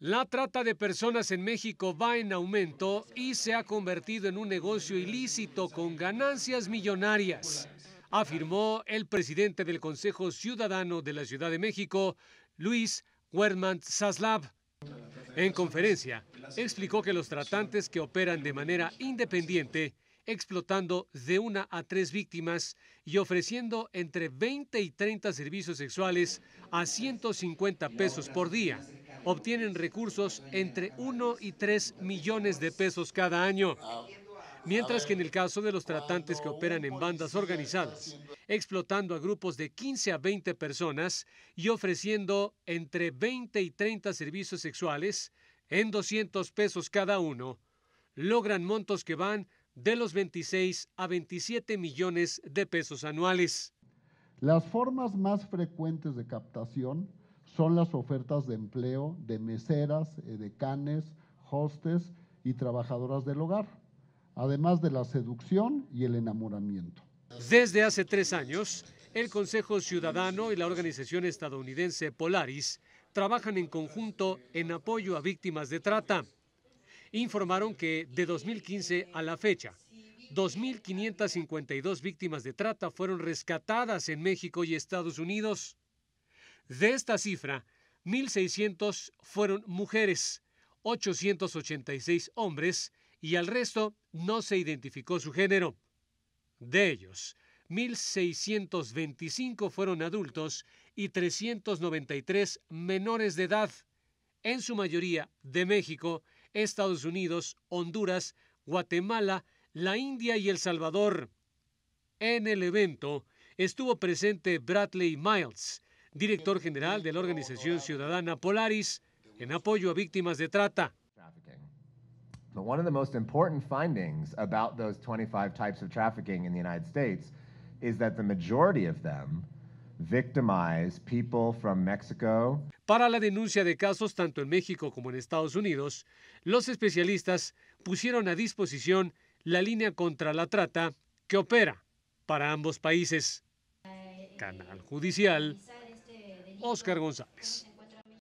La trata de personas en México va en aumento y se ha convertido en un negocio ilícito con ganancias millonarias, afirmó el presidente del Consejo Ciudadano de la Ciudad de México, Luis Werman Zaslav. En conferencia, explicó que los tratantes que operan de manera independiente, explotando de una a tres víctimas y ofreciendo entre 20 y 30 servicios sexuales a 150 pesos por día, obtienen recursos entre 1 y 3 millones de pesos cada año. Mientras que en el caso de los tratantes que operan en bandas organizadas, explotando a grupos de 15 a 20 personas y ofreciendo entre 20 y 30 servicios sexuales en 200 pesos cada uno, logran montos que van de los 26 a 27 millones de pesos anuales. Las formas más frecuentes de captación son las ofertas de empleo de meseras, eh, de canes, hostes y trabajadoras del hogar, además de la seducción y el enamoramiento. Desde hace tres años, el Consejo Ciudadano y la organización estadounidense Polaris trabajan en conjunto en apoyo a víctimas de trata. Informaron que de 2015 a la fecha, 2.552 víctimas de trata fueron rescatadas en México y Estados Unidos. De esta cifra, 1.600 fueron mujeres, 886 hombres y al resto no se identificó su género. De ellos, 1.625 fueron adultos y 393 menores de edad, en su mayoría de México, Estados Unidos, Honduras, Guatemala, la India y El Salvador. En el evento estuvo presente Bradley Miles, director general de la organización ciudadana Polaris, en apoyo a víctimas de trata. one of the most important findings about those 25 types of trafficking in the United States is that the majority of them people from Mexico. Para la denuncia de casos tanto en México como en Estados Unidos, los especialistas pusieron a disposición la línea contra la trata que opera para ambos países. Canal Judicial Oscar González.